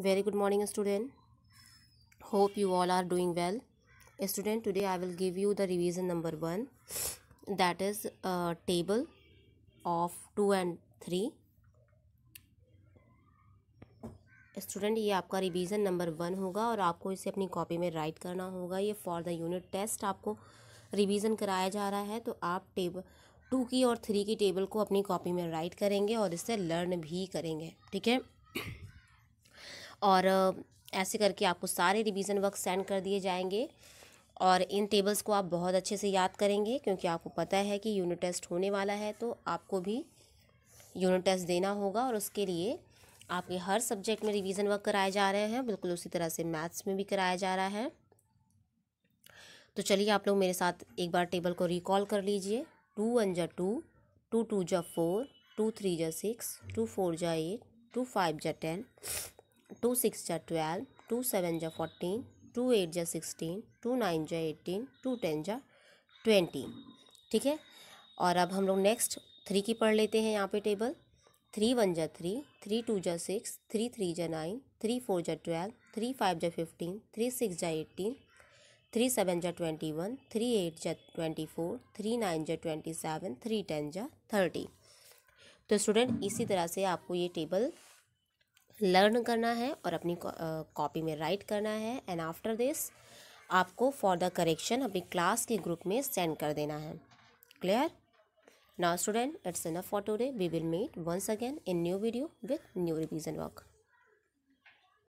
very good morning student hope you all are doing well student today I will give you the revision number one that is table of two and three student ये आपका revision number one होगा और आपको इसे अपनी copy में write करना होगा ये फॉर द यूनिट टेस्ट आपको रिवीजन कराया जा रहा है तो आप टेबल टू की और थ्री की टेबल को अपनी कॉपी में राइट करेंगे और इससे लर्न भी करेंगे ठीक है और ऐसे करके आपको सारे रिवीजन वर्क सेंड कर दिए जाएंगे और इन टेबल्स को आप बहुत अच्छे से याद करेंगे क्योंकि आपको पता है कि यूनिट टेस्ट होने वाला है तो आपको भी यूनिट टेस्ट देना होगा और उसके लिए आपके हर सब्जेक्ट में रिवीजन वर्क कराए जा रहे हैं बिल्कुल उसी तरह से मैथ्स में भी कराया जा रहा है तो चलिए आप लोग मेरे साथ एक बार टेबल को रिकॉल कर लीजिए टू वन जा टू टू टू जा फोर टू थ्री जा सिक्स टू फोर जा एट टू फाइव जा टेन टू सिक्स जा ट्वेल्व टू सेवन जा फोर्टीन टू एट जा सिक्सटीन टू नाइन जा एटीन टू टेन जा ट्वेंटी ठीक है और अब हम लोग नेक्स्ट थ्री की पढ़ लेते हैं यहाँ पे टेबल थ्री वन जा थ्री थ्री टू जा सिक्स थ्री थ्री जा नाइन थ्री फोर जा ट्वेल्व थ्री फाइव जा फिफ्टीन थ्री सिक्स जा एटीन थ्री सेवन जा ट्वेंटी वन थ्री एट जा ट्वेंटी फोर थ्री नाइन जा ट्वेंटी सेवन थ्री टेन जा थर्टी तो स्टूडेंट इसी तरह से आपको ये टेबल लर्न करना है और अपनी कॉपी में राइट करना है एंड आफ्टर दिस आपको फॉर द करेक्शन अपनी क्लास के ग्रुप में सेंड कर देना है clear now student it's enough for today we will meet once again in new video with new revision work